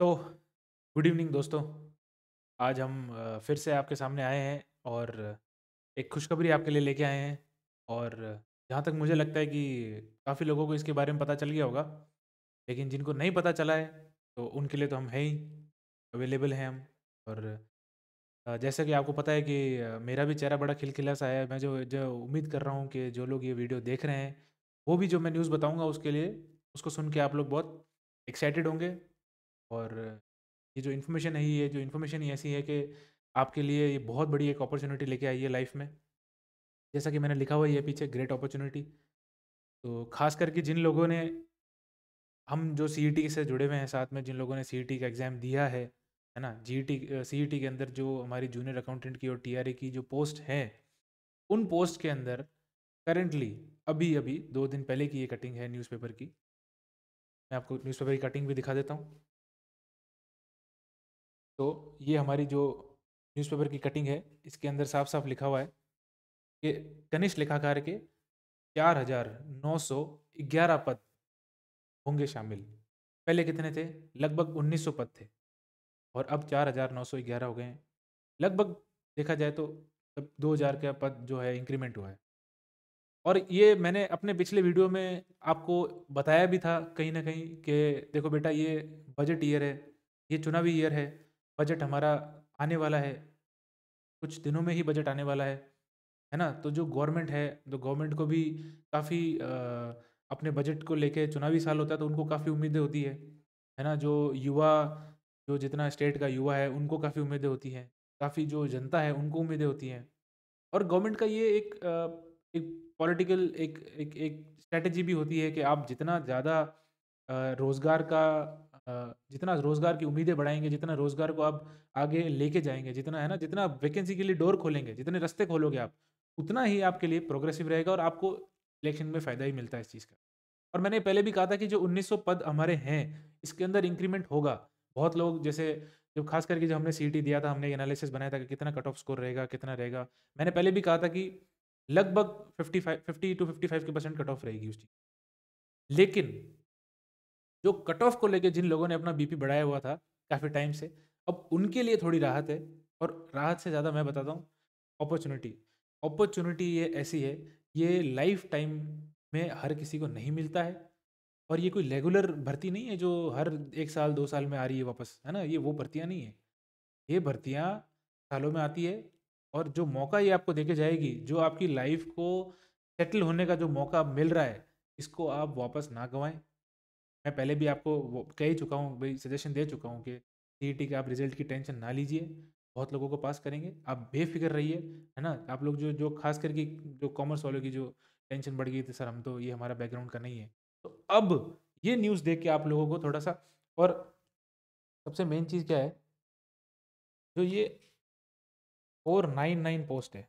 तो good evening दोस्तों आज हम फिर से आपके सामने आए हैं और एक खुशखबरी आपके लिए लेके आए हैं और जहाँ तक मुझे लगता है कि काफ़ी लोगों को इसके बारे में पता चल गया होगा लेकिन जिनको नहीं पता चला है तो उनके लिए तो हम हैं ही अवेलेबल हैं हम और जैसा कि आपको पता है कि मेरा भी चेहरा बड़ा खिलखिला सा है मैं जो जो उम्मीद कर रहा हूँ कि जो लोग ये वीडियो देख रहे हैं वो भी जो मैं न्यूज़ बताऊँगा उसके लिए उसको सुन के आप लोग बहुत एक्साइटेड होंगे और ये जो इन्फॉर्मेशन है ये जो इन्फॉर्मेशन ही ऐसी है कि आपके लिए ये बहुत बड़ी एक अपॉर्चुनिटी लेके आई है लाइफ में जैसा कि मैंने लिखा हुआ है ये पीछे ग्रेट अपॉर्चुनिटी तो खास करके जिन लोगों ने हम जो सी e से जुड़े हुए हैं साथ में जिन लोगों ने सी e का एग्ज़ाम दिया है है ना जी टी सी के अंदर जो हमारी जूनियर अकाउंटेंट की और टी की जो पोस्ट है उन पोस्ट के अंदर करेंटली अभी अभी दो दिन पहले की ये कटिंग है न्यूज़पेपर की मैं आपको न्यूज़पेपर की कटिंग भी दिखा देता हूँ तो ये हमारी जो न्यूज़पेपर की कटिंग है इसके अंदर साफ साफ लिखा हुआ है कि कनिष्ठ लेखाकार के चार हजार नौ सौ ग्यारह पद होंगे शामिल पहले कितने थे लगभग उन्नीस सौ पद थे और अब चार हजार नौ सौ ग्यारह हो गए हैं लगभग देखा जाए तो अब दो हजार का पद जो है इंक्रीमेंट हुआ है और ये मैंने अपने पिछले वीडियो में आपको बताया भी था कहीं ना कहीं कि देखो बेटा ये बजट ईयर है ये चुनावी ईयर है बजट हमारा आने वाला है कुछ दिनों में ही बजट आने वाला है है ना तो जो गवर्नमेंट है तो गवर्नमेंट को भी काफ़ी अपने बजट को लेके चुनावी साल होता है तो उनको काफ़ी उम्मीदें होती है है ना जो युवा जो जितना स्टेट का युवा है उनको काफ़ी उम्मीदें होती हैं काफ़ी जो जनता है उनको उम्मीदें होती हैं और गवर्नमेंट का ये एक एक पॉलिटिकल एक एक एक स्ट्रेटजी भी होती है कि आप जितना ज़्यादा रोज़गार का जितना रोज़गार की उम्मीदें बढ़ाएंगे जितना रोज़गार को आप आगे लेके जाएंगे जितना है ना जितना वैकेंसी के लिए डोर खोलेंगे जितने रस्ते खोलोगे आप उतना ही आपके लिए प्रोग्रेसिव रहेगा और आपको इलेक्शन में फ़ायदा ही मिलता है इस चीज़ का और मैंने पहले भी कहा था कि जो 1900 पद हमारे हैं इसके अंदर इंक्रीमेंट होगा बहुत लोग जैसे जब खास करके जब हमने सी e दिया था हमने एनालिसिस बनाया था कि कितना कट ऑफ स्कोर रहेगा कितना रहेगा मैंने पहले भी कहा था कि लगभग fifty five fifty two fifty five के परसेंट कट ऑफ रहेगी उस चीज़ लेकिन जो कट ऑफ को लेके जिन लोगों ने अपना बीपी बढ़ाया हुआ था काफ़ी टाइम से अब उनके लिए थोड़ी राहत है और राहत से ज़्यादा मैं बताता हूँ अपॉर्चुनिटी अपॉर्चुनिटी ये ऐसी है ये लाइफ टाइम में हर किसी को नहीं मिलता है और ये कोई रेगुलर भर्ती नहीं है जो हर एक साल दो साल में आ रही है वापस है ना ये वो भर्तियाँ नहीं है ये भर्तियाँ सालों में आती है और जो मौका ये आपको देके जाएगी जो आपकी लाइफ को सेटल होने का जो मौका मिल रहा है इसको आप वापस ना गंवाएं मैं पहले भी आपको कह ही चुका हूँ भाई सजेशन दे चुका हूँ कि सी के आप रिजल्ट की टेंशन ना लीजिए बहुत लोगों को पास करेंगे आप बेफिक्र रहिए है ना आप लोग जो जो खास करके जो कॉमर्स वालों की जो टेंशन बढ़ गई थी सर हम तो ये हमारा बैकग्राउंड का नहीं है तो अब ये न्यूज़ देख के आप लोगों को थोड़ा सा और सबसे मेन चीज़ क्या है जो ये फोर नाइन नाइन पोस्ट है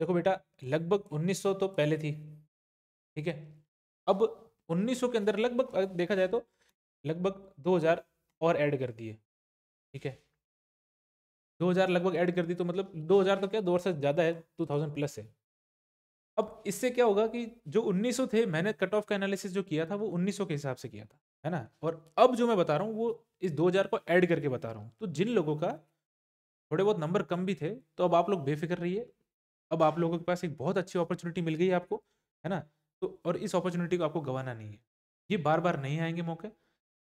देखो बेटा लगभग 1900 तो पहले थी ठीक है अब 1900 के अंदर लगभग देखा जाए तो लगभग 2000 और ऐड कर दिए ठीक है 2000 लगभग ऐड कर दी तो मतलब 2000 तो क्या दो से ज़्यादा है 2000 प्लस है अब इससे क्या होगा कि जो 1900 थे मैंने कट ऑफ का एनालिसिस जो किया था वो 1900 के हिसाब से किया था है ना और अब जो मैं बता रहा हूँ वो इस 2000 को ऐड करके बता रहा हूँ तो जिन लोगों का थोड़े बहुत नंबर कम भी थे तो अब आप लोग बेफिक्र रहिए अब आप लोगों के पास एक बहुत अच्छी अपॉर्चुनिटी मिल गई आपको है ना तो और इस अपॉर्चुनिटी को आपको गंवाना नहीं है ये बार बार नहीं आएंगे मौके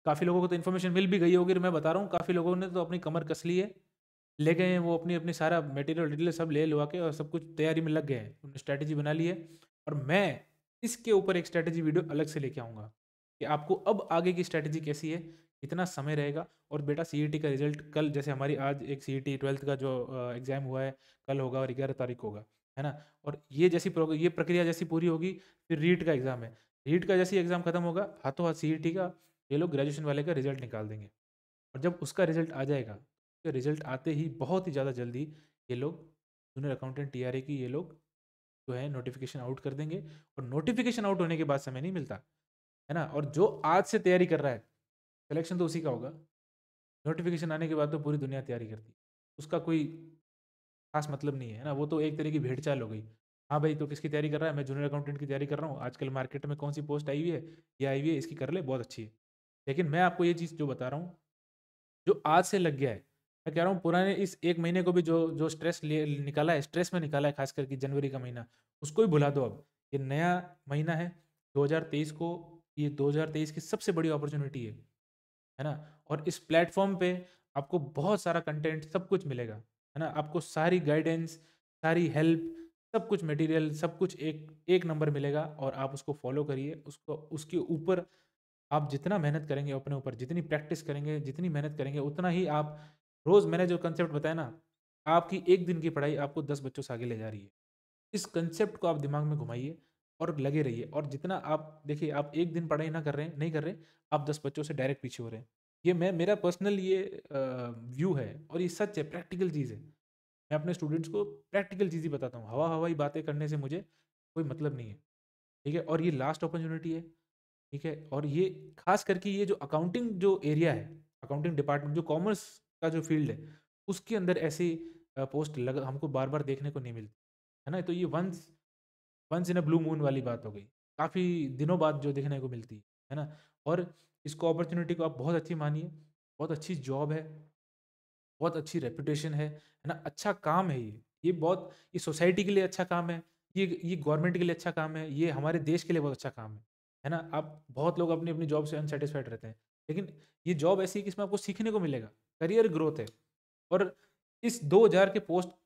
काफ़ी लोगों को तो इन्फॉर्मेशन मिल भी गई होगी तो मैं बता रहा हूँ काफ़ी लोगों ने तो अपनी कमर कस ली है ले गए हैं वो अपनी अपनी सारा मटेरियल डिटेल सब ले लुआ के और सब कुछ तैयारी में लग गए हैं उन्होंने स्ट्रैटेजी बना ली है और मैं इसके ऊपर एक स्ट्रैटेजी वीडियो अलग से लेके आऊँगा कि आपको अब आगे की स्ट्रैटेजी कैसी है कितना समय रहेगा और बेटा सी e का रिजल्ट कल जैसे हमारी आज एक सी ई ट्वेल्थ का जो एग्ज़ाम हुआ है कल होगा और ग्यारह तारीख होगा है ना और ये जैसी ये प्रक्रिया जैसी पूरी होगी फिर रीट का एग्ज़ाम है रीट का जैसे एग्ज़ाम खत्म होगा हाथों हाथ सी ई का ये लोग ग्रेजुएशन वाले का रिजल्ट निकाल देंगे और जब उसका रिजल्ट आ जाएगा उसका तो रिजल्ट आते ही बहुत ही ज़्यादा जल्दी ये लोग जूनियर अकाउंटेंट टी की ये लोग जो है नोटिफिकेशन आउट कर देंगे और नोटिफिकेशन आउट होने के बाद समय नहीं मिलता है ना और जो आज से तैयारी कर रहा है सिलेक्शन तो उसी का होगा नोटिफिकेशन आने के बाद तो पूरी दुनिया तैयारी करती है उसका कोई खास मतलब नहीं है ना वो तो एक तरह की भेड़ चाल हो गई हाँ भाई तो किसकी तैयारी कर रहा है मैं जूनियर अकाउंटेंट की तैयारी कर रहा हूँ आजकल मार्केट में कौन सी पोस्ट आई हुई है ये आई हुई है इसकी कर ले बहुत अच्छी है लेकिन मैं आपको ये चीज़ जो बता रहा हूँ जो आज से लग गया है मैं कह रहा हूँ पुराने इस एक महीने को भी जो जो स्ट्रेस ले निकाला है स्ट्रेस में निकाला है खास करके जनवरी का महीना उसको भी भुला दो अब ये नया महीना है दो को ये दो की सबसे बड़ी अपॉर्चुनिटी है है ना और इस प्लेटफॉर्म पर आपको बहुत सारा कंटेंट सब कुछ मिलेगा है ना आपको सारी गाइडेंस सारी हेल्प सब कुछ मटेरियल सब कुछ एक एक नंबर मिलेगा और आप उसको फॉलो करिए उसको उसके ऊपर आप जितना मेहनत करेंगे अपने ऊपर जितनी प्रैक्टिस करेंगे जितनी मेहनत करेंगे उतना ही आप रोज़ मैंने जो कंसेप्ट बताया ना आपकी एक दिन की पढ़ाई आपको दस बच्चों से आगे ले जा रही है इस कंसेप्ट को आप दिमाग में घुमाइए और लगे रहिए और जितना आप देखिए आप एक दिन पढ़ाई ना कर रहे हैं नहीं कर रहे आप दस बच्चों से डायरेक्ट पीछे हो रहे हैं ये मैं मेरा पर्सनल ये व्यू है और ये सच है प्रैक्टिकल चीज़ है मैं अपने स्टूडेंट्स को प्रैक्टिकल चीज़ ही बताता हूँ हवा हवाई बातें करने से मुझे कोई मतलब नहीं है ठीक है और ये लास्ट अपॉर्चुनिटी है ठीक है और ये खास करके ये जो अकाउंटिंग जो एरिया है अकाउंटिंग डिपार्टमेंट जो कॉमर्स का जो फील्ड है उसके अंदर ऐसी पोस्ट लग हमको बार बार देखने को नहीं मिलती है ना तो ये once once in a blue moon वाली बात हो गई काफ़ी दिनों बाद जो देखने को मिलती है ना और इसको अपॉर्चुनिटी को आप बहुत अच्छी मानिए बहुत अच्छी जॉब है बहुत अच्छी रेपुटेशन है है ना अच्छा काम है ये ये बहुत ये सोसाइटी के लिए अच्छा काम है ये ये गवर्नमेंट के लिए अच्छा काम है ये हमारे देश के लिए बहुत अच्छा काम है है ना आप बहुत लोग अपनी अपनी जॉब से अनसेटिस्फाइड रहते हैं लेकिन ये जॉब ऐसी है कि इसमें आपको सीखने को मिलेगा करियर ग्रोथ है और इस दो के पोस्ट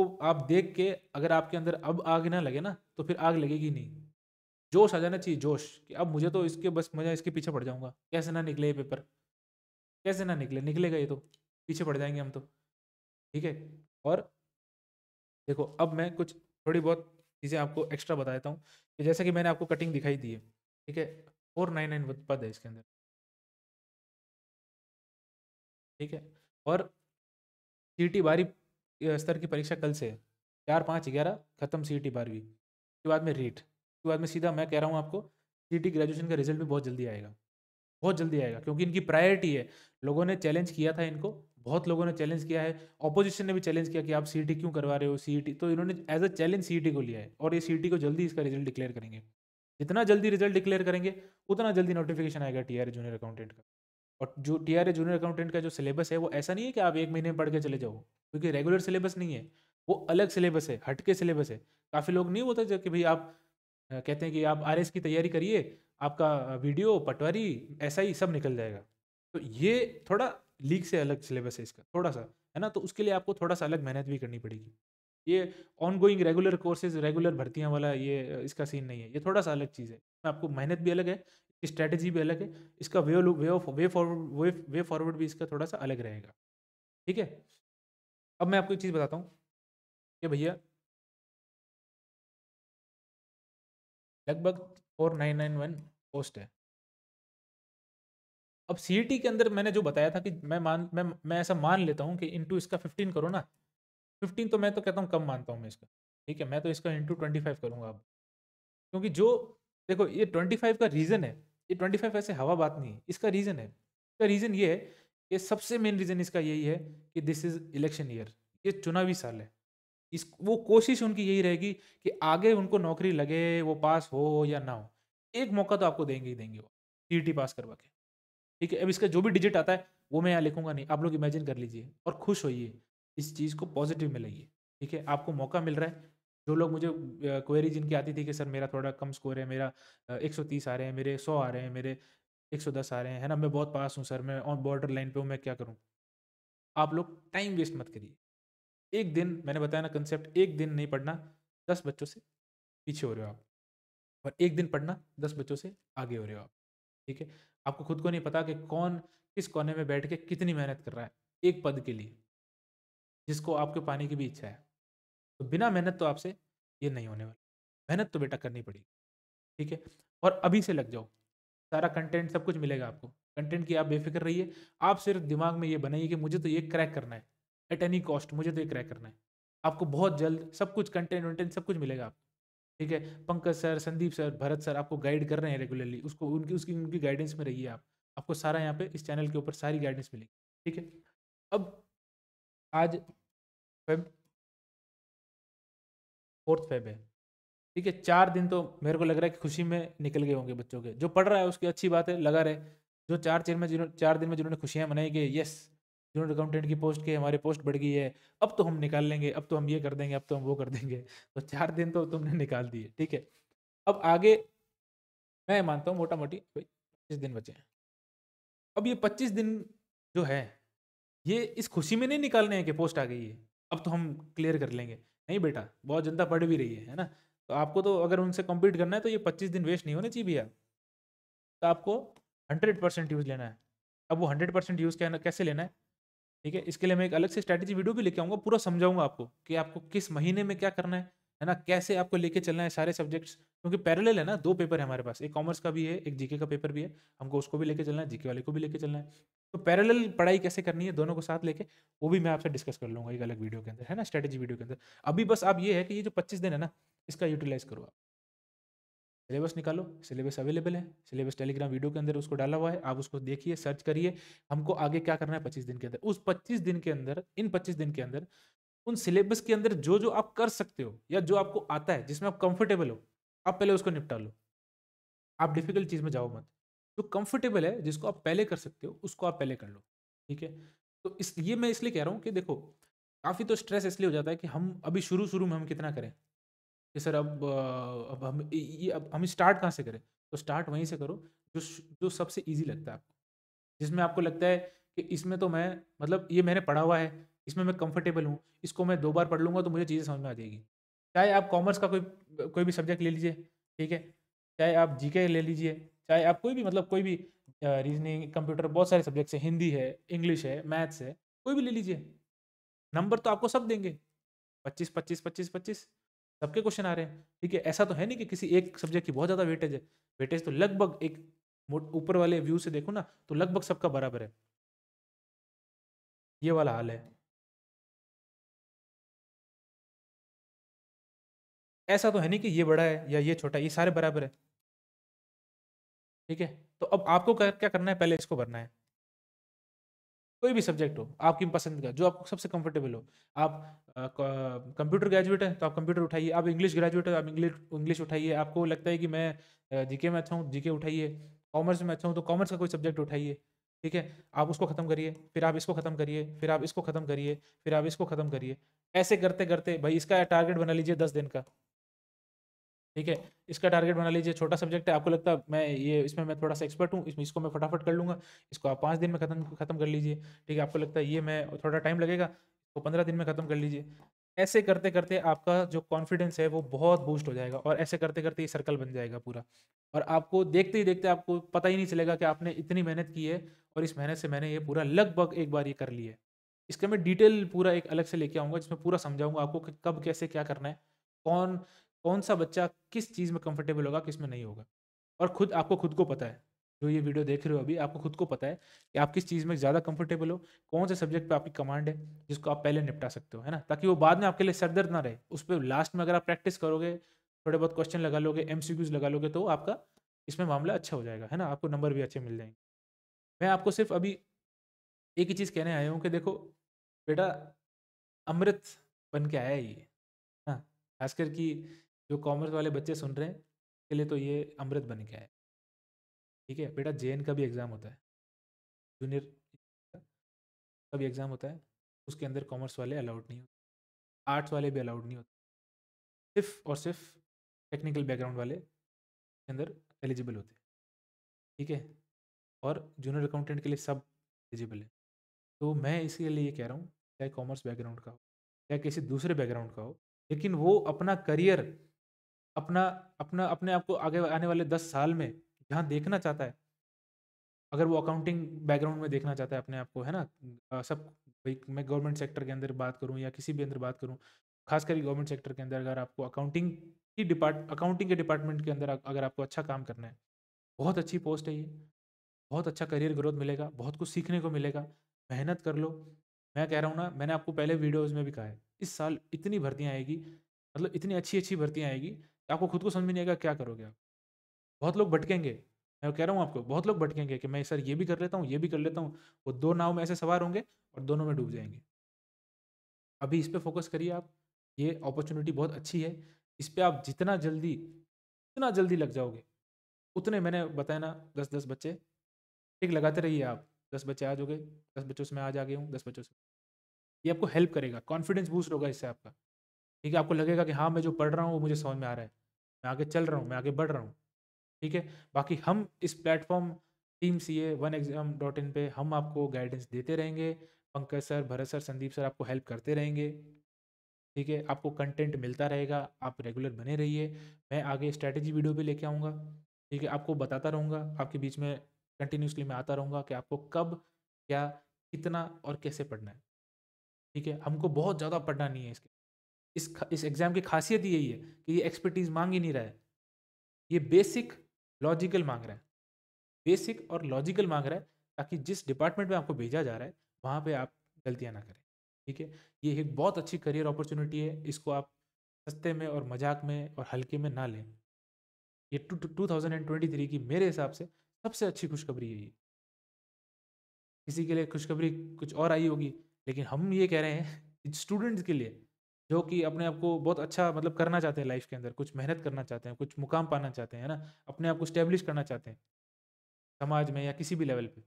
को आप देख के अगर आपके अंदर अब आग ना लगे ना तो फिर आग लगेगी नहीं जोश आ जाना चाहिए जोश कि अब मुझे तो इसके बस मजा इसके पीछे पड़ जाऊंगा कैसे ना निकले ये पेपर कैसे ना निकले निकलेगा ये तो पीछे पड़ जाएंगे हम तो ठीक है और देखो अब मैं कुछ थोड़ी बहुत चीज़ें आपको एक्स्ट्रा बता देता हूँ कि जैसे कि मैंने आपको कटिंग दिखाई दी है ठीक है फोर नाइन नाइन पद है इसके अंदर ठीक है और सी बारी स्तर की परीक्षा कल से है चार पाँच ग्यारह खत्म सी टी बारहवीं उसके बाद में रीट उसके बाद में सीधा मैं कह रहा हूँ आपको सी ग्रेजुएशन का रिजल्ट भी बहुत जल्दी आएगा बहुत जल्दी आएगा क्योंकि इनकी प्रायोरिटी है लोगों ने चैलेंज किया था इनको बहुत लोगों ने चैलेंज किया है ऑपोजिशन ने भी चैलेंज किया कि आप सी क्यों करवा रहे हो सी तो इन्होंने एज अ चैलेंज सी को लिया है और ये सी को जल्दी इसका रिजल्ट डिक्लेयर करेंगे जितना जल्दी रिजल्ट डिक्लेयर करेंगे उतना जल्दी नोटिफिकेशन आएगा टी जूनियर अकाउंटेंट का और जो टी जूनियर अकाउंटेंट का जो सिलेबस है वो ऐसा नहीं है कि आप एक महीने में पढ़ के चले जाओ क्योंकि रेगुलर सिलेबस नहीं है वो अलग सिलेबस है हटके सिलेबस है काफ़ी लोग नहीं होते कि भाई आप कहते हैं कि आप आर की तैयारी करिए, आपका वीडियो, पटवारी, ही सब निकल जाएगा। तो ये थोड़ा लीक से अलग सिलेबस है इसका, थोड़ा-सा, है ना? तो उसके लिए आपको थोड़ा-सा अलग मेहनत भी करनी पड़ेगी। ये ongoing regular courses, regular भर्तियाँ वाला ये इसका सीन नहीं है, ये थोड़ा-सा अलग चीज़ है। आपको मेहनत भी अलग है, स्ट्रैटेजी भी अलग है, इसका way way of way forward way way forward भी इसका थोड़ा-सा अलग रहेगा। ठीक है? अब मैं आपको एक चीज़ बताता हूँ कि भैया लगभग four nine nine one post है अब सी e के अंदर मैंने जो बताया था कि मैं मान मैं मैं ऐसा मान लेता हूँ कि इंटू इसका फिफ्टीन करो ना फिफ्टीन तो मैं तो कहता हूँ कम मानता हूँ मैं इसका ठीक है मैं तो इसका इंटू ट्वेंटी फाइव करूँगा अब क्योंकि जो देखो ये ट्वेंटी फाइव का रीज़न है ये ट्वेंटी फाइव ऐसे हवा बात नहीं है इसका रीज़न है इसका रीज़न ये है कि सबसे मेन रीज़न इसका यही है कि दिस इज़ इलेक्शन ईयर ये चुनावी साल है इस वो कोशिश उनकी यही रहेगी कि आगे उनको नौकरी लगे वो पास हो या ना हो एक मौका तो आपको देंगे ही देंगे वो टी e पास करवा के ठीक है अब इसका जो भी डिजिट आता है वो मैं यहाँ लिखूंगा नहीं आप लोग इमेजिन कर लीजिए और खुश होइए इस चीज़ को पॉजिटिव में लइए ठीक है आपको मौका मिल रहा है जो लोग मुझे क्वेरी जिनकी आती थी कि सर मेरा थोड़ा कम स्कोर है मेरा 130 आ रहे हैं मेरे 100 आ रहे हैं मेरे 110 आ रहे हैं है ना मैं बहुत पास हूँ सर मैं ऑन बॉर्डर लाइन पे हूँ मैं क्या करूँ आप लोग टाइम वेस्ट मत करिए एक दिन मैंने बताया ना कंसेप्ट एक दिन नहीं पढ़ना दस बच्चों से पीछे हो रहे हो आप और एक दिन पढ़ना दस बच्चों से आगे हो रहे हो आप ठीक है आपको खुद को नहीं पता कि कौन किस कोने में बैठ के कितनी मेहनत कर रहा है एक पद के लिए जिसको आपके पाने की भी इच्छा है तो बिना मेहनत तो आपसे ये नहीं होने वाला मेहनत तो बेटा करनी पड़ेगी ठीक है और अभी से लग जाओ सारा कंटेंट सब कुछ मिलेगा आपको कंटेंट की आप बेफिक्र रहिए आप सिर्फ दिमाग में ये बनाइए कि मुझे तो ये क्रैक करना है एट एनी कॉस्ट मुझे तो ये क्रैक करना है आपको बहुत जल्द सब कुछ कंटेंट वंटेंट सब कुछ मिलेगा आपको ठीक है Pankaj sir Sandeep sir Bharat sir आपको गाइड कर रहे हैं रेगुलरली उसको उनकी उसकी उनकी गाइडेंस में रहिए आप आपको सारा यहाँ पे इस चैनल के ऊपर सारी गाइडेंस मिलेगी ठीक है अब आज फेब फोर्थ फेब है ठीक है चार दिन तो मेरे को लग रहा है कि खुशी में निकल गए होंगे बच्चों के जो पढ़ रहा है उसकी अच्छी बात है लगा रहे जो चार चार में जिन्होंने चार दिन में जिन्होंने खुशियाँ मनाई गई यस जूनियर अकाउंटेंट की पोस्ट के हमारे पोस्ट बढ़ गई है अब तो हम निकाल लेंगे अब तो हम ये कर देंगे अब तो हम वो कर देंगे तो चार दिन तो तुमने निकाल दिए ठीक है अब आगे मैं मानता हूँ मोटा मोटी भाई पच्चीस दिन बचे हैं अब ये पच्चीस दिन जो है ये इस खुशी में नहीं निकालने हैं कि पोस्ट आ गई है अब तो हम क्लियर कर लेंगे नहीं बेटा बहुत जनता पढ़ भी रही है है ना तो आपको तो अगर उनसे कम्पीट करना है तो ये पच्चीस दिन वेस्ट नहीं होने चाहिए भैया तो आपको हंड्रेड परसेंट यूज़ लेना है अब वो हंड्रेड परसेंट यूज़ कैसे लेना है ठीक है इसके लिए मैं एक अलग से स्ट्रैटेजी वीडियो भी लेके आऊँगा पूरा समझाऊंगा आपको कि आपको किस महीने में क्या करना है है ना कैसे आपको लेके चलना है सारे सब्जेक्ट्स क्योंकि पैरेलल है ना दो पेपर है हमारे पास एक कॉमर्स का भी है एक जीके का पेपर भी है हमको उसको भी लेके चलना है जीके वाले को भी लेके चलना है तो पैरेलल पढ़ाई कैसे करनी है दोनों को साथ लेके वो भी मैं आपसे डिस्कस कर लूँगा एक अलग वीडियो के अंदर है ना स्ट्रैटेजी वीडियो के अंदर अभी बस आप ये है कि ये जो पच्चीस दिन है ना इसका यूटिलाइज करो आप सिलेबस निकालो सिलेबस अवेलेबल है सिलेबस टेलीग्राम वीडियो के अंदर उसको डाला हुआ है आप उसको देखिए सर्च करिए हमको आगे क्या करना है पच्चीस दिन के अंदर उस पच्चीस दिन के अंदर इन पच्चीस दिन के अंदर उन सिलेबस के अंदर जो जो आप कर सकते हो या जो आपको आता है जिसमें आप कंफर्टेबल हो आप पहले उसको निपटा लो आप डिफिकल्ट चीज़ में जाओ मत जो कंफर्टेबल है जिसको आप पहले कर सकते हो उसको आप पहले कर लो ठीक है तो इस ये मैं इसलिए कह रहा हूँ कि देखो काफ़ी तो स्ट्रेस इसलिए हो जाता है कि हम अभी शुरू शुरू में हम कितना करें कि सर अब अब हम ये अब हम स्टार्ट कहाँ से करें तो स्टार्ट वहीं से करो जो जो सबसे ईजी लगता है आपको जिसमें आपको लगता है कि इसमें तो मैं मतलब ये मैंने पढ़ा हुआ है इसमें मैं कंफर्टेबल हूँ इसको मैं दो बार पढ़ लूँगा तो मुझे चीज़ें समझ में आ जाएगी चाहे आप कॉमर्स का कोई कोई भी सब्जेक्ट ले लीजिए ठीक है चाहे आप जी ले लीजिए चाहे आप कोई भी मतलब कोई भी रीजनिंग कंप्यूटर बहुत सारे सब्जेक्ट्स हैं हिंदी है इंग्लिश है मैथ्स है कोई भी ले लीजिए नंबर तो आपको सब देंगे पच्चीस पच्चीस पच्चीस पच्चीस सबके क्वेश्चन आ रहे हैं ठीक है ऐसा तो है नहीं कि किसी एक सब्जेक्ट की बहुत ज़्यादा वेटेज है वेटेज तो लगभग एक ऊपर वाले व्यू से देखो ना तो लगभग सबका बराबर है ये वाला हाल है ऐसा तो है नहीं कि ये बड़ा है या ये छोटा है ये सारे बराबर है ठीक है तो अब आपको क्या करना है पहले इसको भरना है कोई भी सब्जेक्ट हो आपकी पसंद का जो आपको सबसे कंफर्टेबल हो आप कंप्यूटर ग्रेजुएट है तो आप कंप्यूटर उठाइए आप इंग्लिश ग्रेजुएट है आप इंग्लिश इंग्लिश उठाइए आपको लगता है कि मैं जीके में अच्छा हूँ जीके उठाइए कॉमर्स में अच्छा हूँ तो कॉमर्स का कोई सब्जेक्ट उठाइए ठीक है आप उसको ख़त्म करिए फिर आप इसको ख़त्म करिए फिर आप इसको ख़त्म करिए फिर आप इसको ख़त्म करिए ऐसे करते करते भाई इसका टारगेट बना लीजिए दस दिन का ठीक है इसका टारगेट बना लीजिए छोटा सब्जेक्ट है आपको लगता है मैं ये इसमें मैं थोड़ा सा एक्सपर्ट हूँ इसमें इसको मैं फटाफट कर लूँगा इसको आप पाँच दिन में खत्म खत्म कर लीजिए ठीक है आपको लगता है ये मैं थोड़ा टाइम लगेगा इसको पंद्रह दिन में खत्म कर लीजिए ऐसे करते करते आपका जो कॉन्फिडेंस है वो बहुत बूस्ट हो जाएगा और ऐसे करते करते ये सर्कल बन जाएगा पूरा और आपको देखते ही देखते आपको पता ही नहीं चलेगा कि आपने इतनी मेहनत की है और इस मेहनत से मैंने ये पूरा लगभग एक बार ये कर लिया है इसका मैं डिटेल पूरा एक अलग से लेके आऊँगा जिसमें पूरा समझाऊँगा आपको कब कैसे क्या करना है कौन कौन सा बच्चा किस चीज़ में कंफर्टेबल होगा किस में नहीं होगा और खुद आपको खुद को पता है जो ये वीडियो देख रहे हो अभी आपको खुद को पता है कि आप किस चीज़ में ज़्यादा कंफर्टेबल हो कौन से सब्जेक्ट पे आपकी कमांड है जिसको आप पहले निपटा सकते हो है ना ताकि वो बाद में आपके लिए सरदर्द ना रहे उस पर लास्ट में अगर आप प्रैक्टिस करोगे थोड़े बहुत क्वेश्चन लगा लोगे एम लगा लोगे तो आपका इसमें मामला अच्छा हो जाएगा है ना आपको नंबर भी अच्छे मिल जाएंगे मैं आपको सिर्फ अभी एक ही चीज़ कहने आया हूँ कि देखो बेटा अमृत बन के आया ये हाँ खासकर कि जो कॉमर्स वाले बच्चे सुन रहे हैं के लिए तो ये अमृत बन गया है ठीक है बेटा जे का भी एग्ज़ाम होता है जूनियर का भी एग्ज़ाम होता है उसके अंदर कॉमर्स वाले अलाउड नहीं होते आर्ट्स वाले भी अलाउड नहीं होते सिर्फ और सिर्फ टेक्निकल बैकग्राउंड वाले के अंदर एलिजिबल होते हैं ठीक है और जूनियर अकाउंटेंट के लिए सब एलिजिबल है तो मैं इसके लिए ये कह रहा हूँ चाहे कॉमर्स बैकग्राउंड का हो चाहे किसी दूसरे बैकग्राउंड का हो लेकिन वो अपना करियर अपना अपना अपने आप को आगे आने वाले दस साल में जहाँ देखना चाहता है अगर वो अकाउंटिंग बैकग्राउंड में देखना चाहता है अपने आप को है ना सब भाई मैं गवर्नमेंट सेक्टर के अंदर बात करूँ या किसी भी अंदर बात करूँ खासकर गवर्नमेंट सेक्टर के अंदर अगर आपको अकाउंटिंग की डिपार्ट अकाउंटिंग के डिपार्टमेंट के अंदर अगर आपको अच्छा काम करना है बहुत अच्छी पोस्ट है ये बहुत अच्छा करियर ग्रोथ मिलेगा बहुत कुछ सीखने को मिलेगा मेहनत कर लो मैं कह रहा हूँ ना मैंने आपको पहले वीडियोज़ में भी कहा है इस साल इतनी भर्तियाँ आएगी मतलब इतनी अच्छी अच्छी भर्तियाँ आएगी तो आपको खुद को समझ में नहीं आएगा क्या करोगे आप बहुत लोग भटकेंगे मैं कह रहा हूँ आपको बहुत लोग भटकेंगे कि मैं सर ये भी कर लेता हूँ ये भी कर लेता हूँ वो दो नाव में ऐसे सवार होंगे और दोनों में डूब जाएंगे अभी इस पर फोकस करिए आप ये अपॉर्चुनिटी बहुत अच्छी है इस पर आप जितना जल्दी जितना जल्दी लग जाओगे उतने मैंने बताया ना दस दस बच्चे ठीक लगाते रहिए आप दस बच्चे आ जाओगे दस बच्चों से मैं आज आ गया हूँ दस बच्चों से ये आपको हेल्प करेगा कॉन्फिडेंस बूस्ट होगा इससे आपका ठीक है आपको लगेगा कि हाँ मैं जो पढ़ रहा हूँ वो मुझे समझ में आ रहा है मैं आगे चल रहा हूँ मैं आगे बढ़ रहा हूँ ठीक है बाकी हम इस platform team C A one exam dot in पर हम आपको गाइडेंस देते रहेंगे Pankaj sir Bharat sir Sandeep sir आपको हेल्प करते रहेंगे ठीक है आपको कंटेंट मिलता रहेगा आप रेगुलर बने रहिए मैं आगे स्ट्रैटेजी वीडियो भी लेके आऊँगा ठीक है आपको बताता रहूँगा आपके बीच में कंटिन्यूसली मैं आता रहूँगा कि आपको कब क्या कितना और कैसे पढ़ना है ठीक है हमको बहुत ज़्यादा पढ़ना नहीं है इसके इस इस एग्ज़ाम की खासियत यही है कि ये एक्सपर्टीज़ मांग ही नहीं रहा है ये बेसिक लॉजिकल मांग रहा है बेसिक और लॉजिकल मांग रहा है ताकि जिस डिपार्टमेंट में आपको भेजा जा रहा है वहाँ पे आप गलतियाँ ना करें ठीक है ये एक बहुत अच्छी करियर अपॉर्चुनिटी है इसको आप सस्ते में और मजाक में और हल्के में ना लें ये two two thousand and twenty three की मेरे हिसाब से सबसे अच्छी खुशखबरी है ये किसी के लिए खुशखबरी कुछ और आई होगी लेकिन हम ये कह रहे हैं स्टूडेंट्स के लिए जो कि अपने आप को बहुत अच्छा मतलब करना चाहते हैं लाइफ के अंदर कुछ मेहनत करना चाहते हैं कुछ मुकाम पाना चाहते हैं है ना अपने आप को स्टेब्लिश करना चाहते हैं समाज में या किसी भी लेवल पे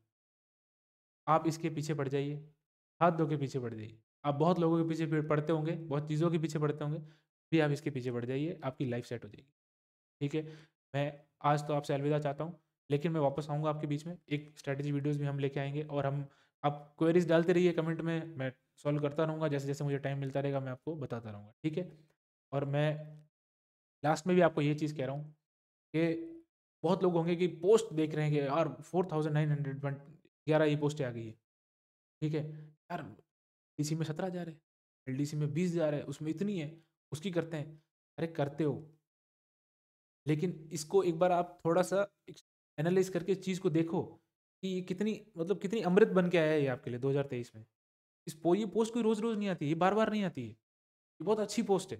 आप इसके पीछे पड़ जाइए हाथ धो के पीछे पड़ जाइए आप बहुत लोगों के पीछे पड़ते होंगे बहुत चीज़ों के पीछे पड़ते होंगे भी आप इसके पीछे पड़ जाइए आपकी लाइफ सेट हो जाएगी ठीक है मैं आज तो आपसे अलविदा चाहता हूँ लेकिन मैं वापस आऊँगा आपके बीच में एक स्ट्रैटेजी वीडियोज़ भी हम लेके आएंगे और हम आप क्वेरीज डालते रहिए कमेंट में मैं सॉल्व करता रहूँगा जैसे जैसे मुझे टाइम मिलता रहेगा मैं आपको बताता रहूँगा ठीक है और मैं लास्ट में भी आपको ये चीज़ कह रहा हूँ कि बहुत लोग होंगे कि पोस्ट देख रहे हैं कि यार फोर थाउजेंड नाइन हंड्रेड ग्यारह ये पोस्टें आ गई है ठीक है यार डी में सत्रह हज़ार है एल में बीस हज़ार है उसमें इतनी है उसकी करते हैं अरे करते हो लेकिन इसको एक बार आप थोड़ा सा एनालाइज करके इस चीज़ को देखो कि ये कितनी मतलब कितनी अमृत बन के आया है ये आपके लिए 2023 में इस पो ये पोस्ट कोई रोज़ रोज़ नहीं आती ये बार बार नहीं आती है ये बहुत अच्छी पोस्ट है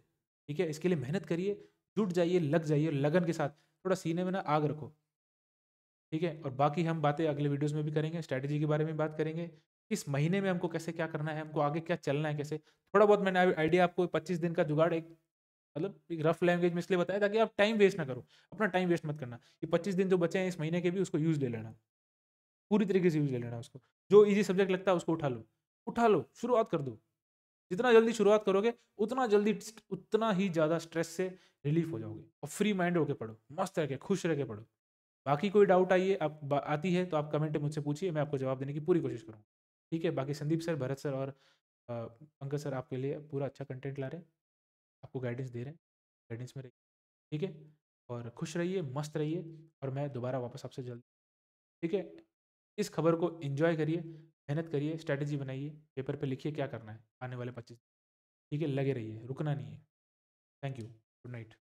ठीक है इसके लिए मेहनत करिए जुट जाइए लग जाइए लगन के साथ थोड़ा सीने में ना आग रखो ठीक है और बाकी हम बातें अगले वीडियोस में भी करेंगे स्ट्रैटेजी के बारे में बात करेंगे इस महीने में हमको कैसे क्या करना है हमको आगे क्या चलना है कैसे थोड़ा बहुत मैंने आइडिया आपको पच्चीस दिन का जुगाड़ एक मतलब एक रफ लैंग्वेज में इसलिए बताया ताकि आप टाइम वेस्ट ना करो अपना टाइम वेस्ट मत करना ये पच्चीस दिन जो बचे हैं इस महीने के भी उसको यूज़ ले लेना पूरी तरीके से यूज़ ले लेना उसको जो ईजी सब्जेक्ट लगता है उसको उठा लो उठा लो शुरुआत कर दो जितना जल्दी शुरुआत करोगे उतना जल्दी उतना ही ज़्यादा स्ट्रेस से रिलीफ हो जाओगे और फ्री माइंड होकर पढ़ो मस्त रह के खुश रह के पढ़ो बाकी कोई डाउट आइए आप आती है तो आप कमेंट मुझसे पूछिए मैं आपको जवाब देने की पूरी कोशिश करूँगा ठीक है बाकी संदीप सर भरत सर और पंकज सर आपके लिए पूरा अच्छा कंटेंट ला रहे हैं आपको गाइडेंस दे रहे हैं गाइडेंस में रहिए ठीक है और खुश रहिए मस्त रहिए और मैं दोबारा वापस आपसे जल्दी ठीक है इस खबर को इन्जॉय करिए मेहनत करिए स्ट्रैटेजी बनाइए पेपर पे लिखिए क्या करना है आने वाले पच्चीस ठीक है लगे रहिए रुकना नहीं है थैंक यू गुड नाइट